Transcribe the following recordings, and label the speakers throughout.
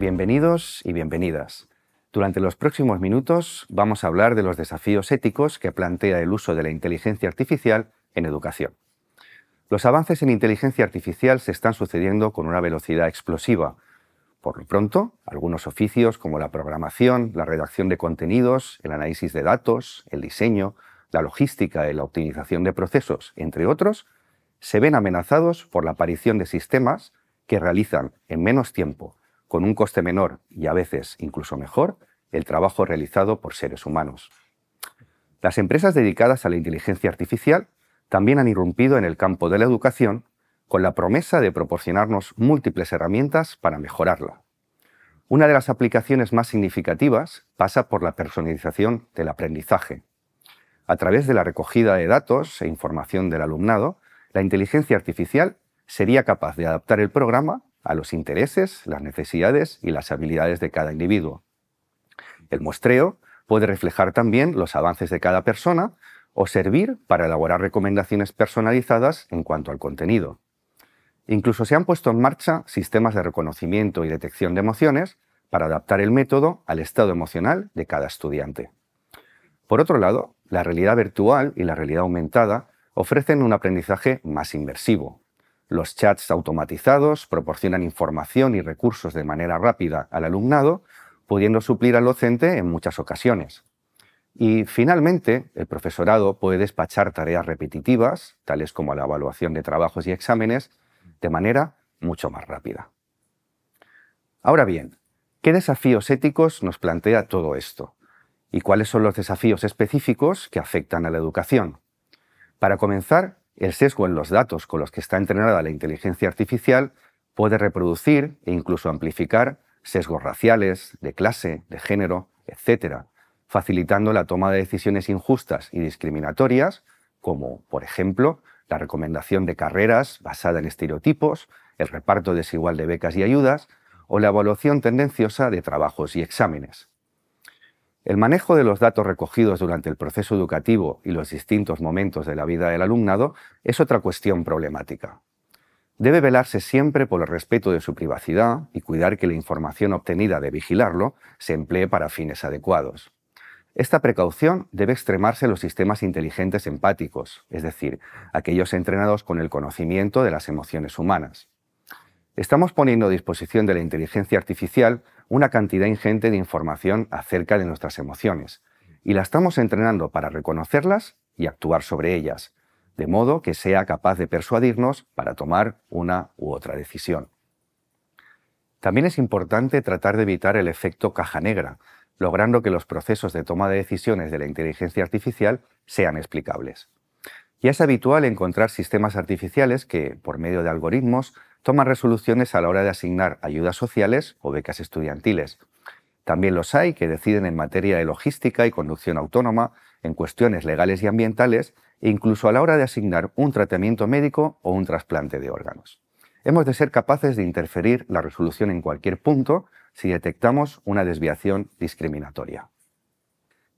Speaker 1: Bienvenidos y bienvenidas. Durante los próximos minutos vamos a hablar de los desafíos éticos que plantea el uso de la inteligencia artificial en educación. Los avances en inteligencia artificial se están sucediendo con una velocidad explosiva. Por lo pronto, algunos oficios como la programación, la redacción de contenidos, el análisis de datos, el diseño, la logística y la optimización de procesos, entre otros, se ven amenazados por la aparición de sistemas que realizan en menos tiempo con un coste menor y a veces incluso mejor el trabajo realizado por seres humanos. Las empresas dedicadas a la inteligencia artificial también han irrumpido en el campo de la educación con la promesa de proporcionarnos múltiples herramientas para mejorarla. Una de las aplicaciones más significativas pasa por la personalización del aprendizaje. A través de la recogida de datos e información del alumnado, la inteligencia artificial sería capaz de adaptar el programa a los intereses, las necesidades y las habilidades de cada individuo. El muestreo puede reflejar también los avances de cada persona o servir para elaborar recomendaciones personalizadas en cuanto al contenido. Incluso se han puesto en marcha sistemas de reconocimiento y detección de emociones para adaptar el método al estado emocional de cada estudiante. Por otro lado, la realidad virtual y la realidad aumentada ofrecen un aprendizaje más inmersivo. Los chats automatizados proporcionan información y recursos de manera rápida al alumnado, pudiendo suplir al docente en muchas ocasiones. Y finalmente, el profesorado puede despachar tareas repetitivas, tales como la evaluación de trabajos y exámenes, de manera mucho más rápida. Ahora bien, ¿qué desafíos éticos nos plantea todo esto? ¿Y cuáles son los desafíos específicos que afectan a la educación? Para comenzar, el sesgo en los datos con los que está entrenada la inteligencia artificial puede reproducir e incluso amplificar sesgos raciales, de clase, de género, etc., facilitando la toma de decisiones injustas y discriminatorias, como, por ejemplo, la recomendación de carreras basada en estereotipos, el reparto desigual de becas y ayudas o la evaluación tendenciosa de trabajos y exámenes. El manejo de los datos recogidos durante el proceso educativo y los distintos momentos de la vida del alumnado es otra cuestión problemática. Debe velarse siempre por el respeto de su privacidad y cuidar que la información obtenida de vigilarlo se emplee para fines adecuados. Esta precaución debe extremarse en los sistemas inteligentes empáticos, es decir, aquellos entrenados con el conocimiento de las emociones humanas. Estamos poniendo a disposición de la inteligencia artificial una cantidad ingente de información acerca de nuestras emociones y la estamos entrenando para reconocerlas y actuar sobre ellas, de modo que sea capaz de persuadirnos para tomar una u otra decisión. También es importante tratar de evitar el efecto caja negra, logrando que los procesos de toma de decisiones de la inteligencia artificial sean explicables. Ya es habitual encontrar sistemas artificiales que, por medio de algoritmos, toma resoluciones a la hora de asignar ayudas sociales o becas estudiantiles. También los hay que deciden en materia de logística y conducción autónoma, en cuestiones legales y ambientales, e incluso a la hora de asignar un tratamiento médico o un trasplante de órganos. Hemos de ser capaces de interferir la resolución en cualquier punto si detectamos una desviación discriminatoria.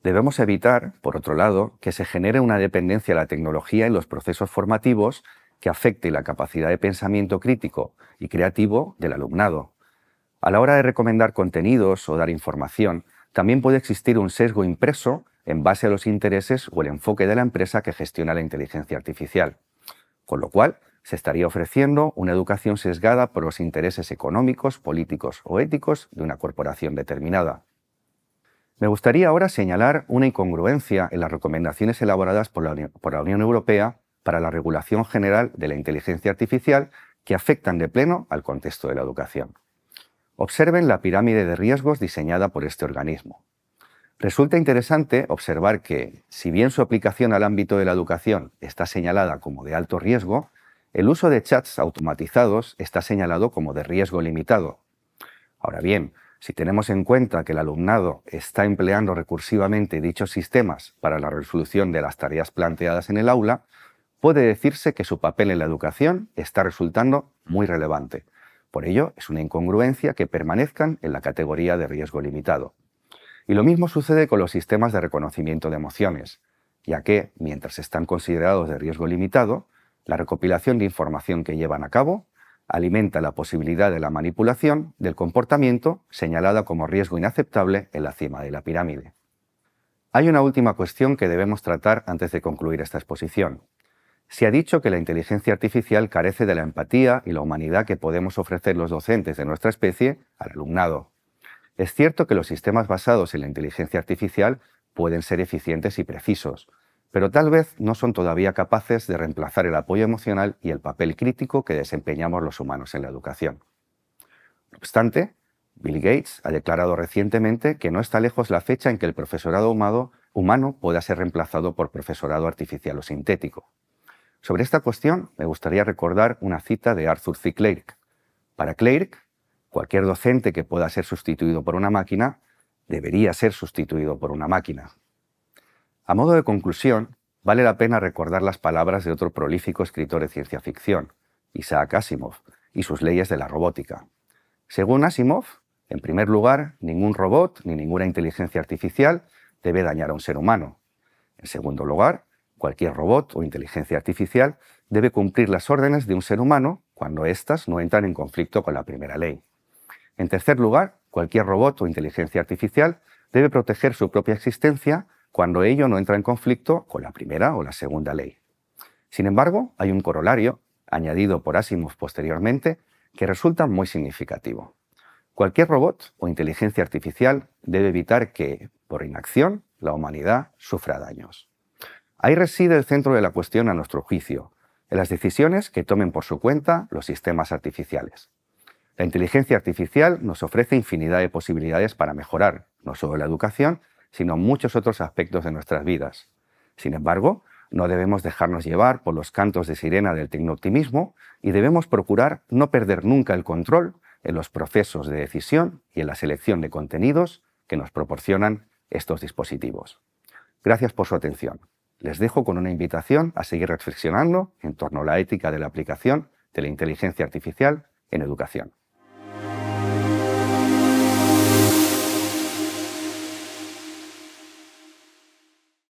Speaker 1: Debemos evitar, por otro lado, que se genere una dependencia a la tecnología en los procesos formativos que afecte la capacidad de pensamiento crítico y creativo del alumnado. A la hora de recomendar contenidos o dar información, también puede existir un sesgo impreso en base a los intereses o el enfoque de la empresa que gestiona la inteligencia artificial. Con lo cual, se estaría ofreciendo una educación sesgada por los intereses económicos, políticos o éticos de una corporación determinada. Me gustaría ahora señalar una incongruencia en las recomendaciones elaboradas por la, Unión Europea para la regulación general de la inteligencia artificial que afectan de pleno al contexto de la educación. Observen la pirámide de riesgos diseñada por este organismo. Resulta interesante observar que, si bien su aplicación al ámbito de la educación está señalada como de alto riesgo, el uso de chats automatizados está señalado como de riesgo limitado. Ahora bien, si tenemos en cuenta que el alumnado está empleando recursivamente dichos sistemas para la resolución de las tareas planteadas en el aula, puede decirse que su papel en la educación está resultando muy relevante. Por ello, es una incongruencia que permanezcan en la categoría de riesgo limitado. Y lo mismo sucede con los sistemas de reconocimiento de emociones, ya que, mientras están considerados de riesgo limitado, la recopilación de información que llevan a cabo alimenta la posibilidad de la manipulación del comportamiento señalada como riesgo inaceptable en la cima de la pirámide. Hay una última cuestión que debemos tratar antes de concluir esta exposición, se ha dicho que la inteligencia artificial carece de la empatía y la humanidad que podemos ofrecer los docentes de nuestra especie al alumnado. Es cierto que los sistemas basados en la inteligencia artificial pueden ser eficientes y precisos, pero tal vez no son todavía capaces de reemplazar el apoyo emocional y el papel crítico que desempeñamos los humanos en la educación. No obstante, Bill Gates ha declarado recientemente que no está lejos la fecha en que el profesorado humano, pueda ser reemplazado por profesorado artificial o sintético. Sobre esta cuestión me gustaría recordar una cita de Arthur C. Clarke. Para Clarke, cualquier docente que pueda ser sustituido por una máquina debería ser sustituido por una máquina. A modo de conclusión, vale la pena recordar las palabras de otro prolífico escritor de ciencia ficción, Isaac Asimov, y sus leyes de la robótica. Según Asimov, en primer lugar, ningún robot ni ninguna inteligencia artificial debe dañar a un ser humano. En segundo lugar, Cualquier robot o inteligencia artificial debe cumplir las órdenes de un ser humano cuando éstas no entran en conflicto con la primera ley. En tercer lugar, cualquier robot o inteligencia artificial debe proteger su propia existencia cuando ello no entra en conflicto con la primera o la segunda ley. Sin embargo, hay un corolario, añadido por Asimov posteriormente, que resulta muy significativo. Cualquier robot o inteligencia artificial debe evitar que, por inacción, la humanidad sufra daños. Ahí reside el centro de la cuestión a nuestro juicio, en las decisiones que tomen por su cuenta los sistemas artificiales. La inteligencia artificial nos ofrece infinidad de posibilidades para mejorar no solo la educación, sino muchos otros aspectos de nuestras vidas. Sin embargo, no debemos dejarnos llevar por los cantos de sirena del tecnooptimismo y debemos procurar no perder nunca el control en los procesos de decisión y en la selección de contenidos que nos proporcionan estos dispositivos. Gracias por su atención les dejo con una invitación a seguir reflexionando en torno a la ética de la aplicación de la inteligencia artificial en educación.